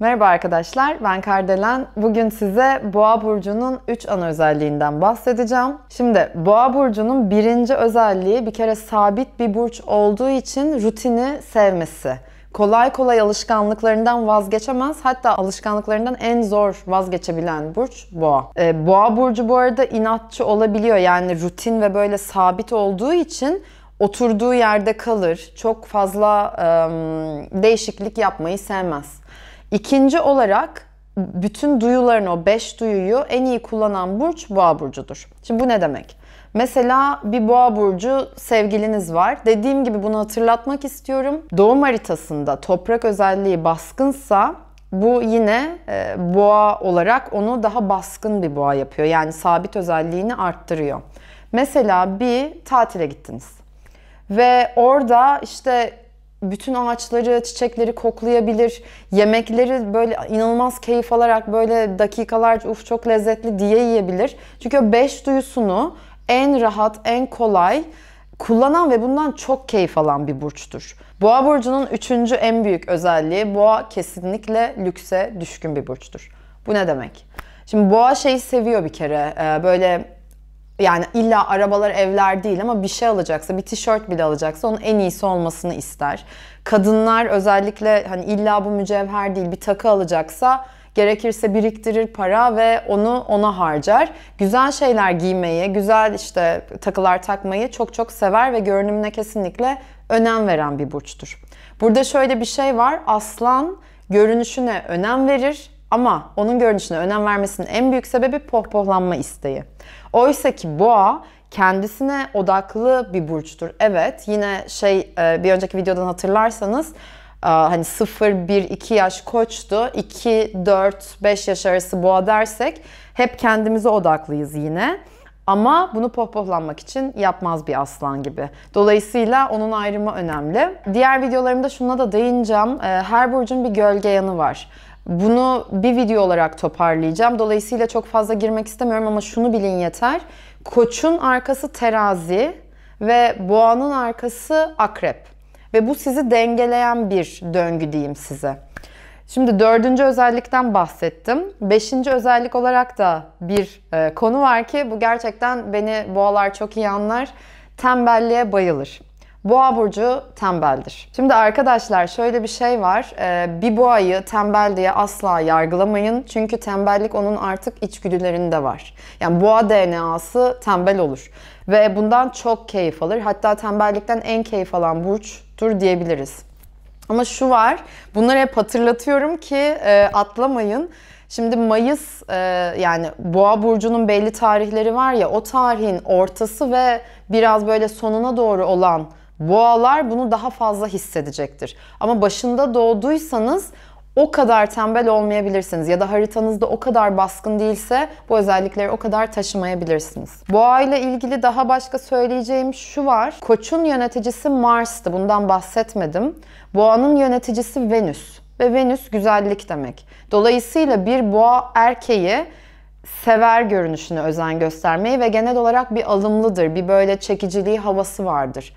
Merhaba arkadaşlar, ben Kardelen. Bugün size Boğa Burcu'nun 3 ana özelliğinden bahsedeceğim. Şimdi Boğa Burcu'nun birinci özelliği bir kere sabit bir burç olduğu için rutini sevmesi kolay kolay alışkanlıklarından vazgeçemez. Hatta alışkanlıklarından en zor vazgeçebilen burç boğa. Ee, boğa burcu bu arada inatçı olabiliyor. Yani rutin ve böyle sabit olduğu için oturduğu yerde kalır. Çok fazla ıı, değişiklik yapmayı sevmez. İkinci olarak bütün duyularını o beş duyuyu en iyi kullanan burç boğa burcudur. Şimdi bu ne demek? Mesela bir boğa burcu sevgiliniz var. Dediğim gibi bunu hatırlatmak istiyorum. Doğum haritasında toprak özelliği baskınsa bu yine e, boğa olarak onu daha baskın bir boğa yapıyor. Yani sabit özelliğini arttırıyor. Mesela bir tatile gittiniz ve orada işte bütün ağaçları, çiçekleri koklayabilir, yemekleri böyle inanılmaz keyif alarak böyle dakikalarca uf çok lezzetli diye yiyebilir. Çünkü o beş duyusunu en rahat, en kolay kullanan ve bundan çok keyif alan bir burçtur. Boğa burcunun üçüncü en büyük özelliği boğa kesinlikle lükse düşkün bir burçtur. Bu ne demek? Şimdi boğa şeyi seviyor bir kere. E, böyle yani illa arabalar evler değil ama bir şey alacaksa, bir tişört bile alacaksa onun en iyisi olmasını ister. Kadınlar özellikle hani illa bu mücevher değil bir takı alacaksa gerekirse biriktirir para ve onu ona harcar. Güzel şeyler giymeyi, güzel işte takılar takmayı çok çok sever ve görünümüne kesinlikle önem veren bir burçtur. Burada şöyle bir şey var. Aslan görünüşüne önem verir ama onun görünüşüne önem vermesinin en büyük sebebi pohpohlanma isteği. Oysa ki boğa kendisine odaklı bir burçtur. Evet yine şey e, bir önceki videodan hatırlarsanız e, hani 0, 1, 2 yaş koçtu. 2, 4, 5 yaş arası boğa dersek hep kendimize odaklıyız yine. Ama bunu pohpohlanmak için yapmaz bir aslan gibi. Dolayısıyla onun ayrımı önemli. Diğer videolarımda şuna da değineceğim. E, her burcun bir gölge yanı var. Bunu bir video olarak toparlayacağım. Dolayısıyla çok fazla girmek istemiyorum ama şunu bilin yeter. Koçun arkası terazi ve boğanın arkası akrep. Ve bu sizi dengeleyen bir döngü diyeyim size. Şimdi dördüncü özellikten bahsettim. Beşinci özellik olarak da bir e, konu var ki bu gerçekten beni boğalar çok iyi anlar. Tembelliğe bayılır. Boğa burcu tembeldir. Şimdi arkadaşlar şöyle bir şey var. Ee, bir boğayı tembel diye asla yargılamayın. Çünkü tembellik onun artık içgüdülerinde var. Yani boğa DNA'sı tembel olur. Ve bundan çok keyif alır. Hatta tembellikten en keyif alan burçtur diyebiliriz. Ama şu var, bunları hep hatırlatıyorum ki e, atlamayın. Şimdi Mayıs e, yani Boğa burcunun belli tarihleri var ya o tarihin ortası ve biraz böyle sonuna doğru olan Boğalar bunu daha fazla hissedecektir. Ama başında doğduysanız o kadar tembel olmayabilirsiniz ya da haritanızda o kadar baskın değilse bu özellikleri o kadar taşımayabilirsiniz. Boğa ile ilgili daha başka söyleyeceğim şu var. Koç'un yöneticisi Mars'tı. Bundan bahsetmedim. Boğa'nın yöneticisi Venüs ve Venüs güzellik demek. Dolayısıyla bir boğa erkeği sever görünüşüne özen göstermeyi ve genel olarak bir alımlıdır, bir böyle çekiciliği havası vardır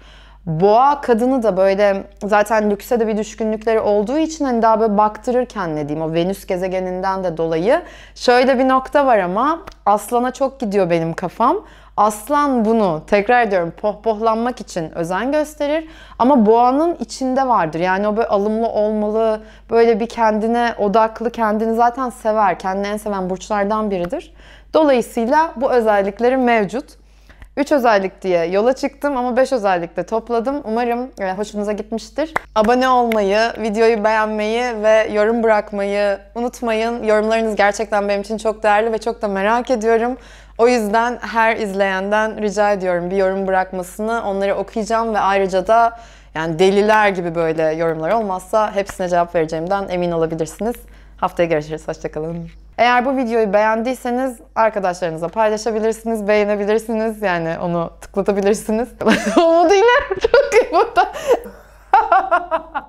boğa kadını da böyle zaten lükse de bir düşkünlükleri olduğu için hani daha böyle baktırırken ne diyeyim o Venüs gezegeninden de dolayı şöyle bir nokta var ama aslana çok gidiyor benim kafam. Aslan bunu tekrar ediyorum pohpohlanmak için özen gösterir ama boğanın içinde vardır. Yani o böyle alımlı olmalı, böyle bir kendine odaklı, kendini zaten sever, kendini en seven burçlardan biridir. Dolayısıyla bu özellikleri mevcut. 3 özellik diye yola çıktım ama 5 özellikle topladım. Umarım e, hoşunuza gitmiştir. Abone olmayı, videoyu beğenmeyi ve yorum bırakmayı unutmayın. Yorumlarınız gerçekten benim için çok değerli ve çok da merak ediyorum. O yüzden her izleyenden rica ediyorum bir yorum bırakmasını. Onları okuyacağım ve ayrıca da yani deliler gibi böyle yorumlar olmazsa hepsine cevap vereceğimden emin olabilirsiniz. Haftaya görüşürüz. Hoşçakalın. Eğer bu videoyu beğendiyseniz arkadaşlarınıza paylaşabilirsiniz, beğenebilirsiniz. Yani onu tıklatabilirsiniz. Umudu yine çok iyi burada.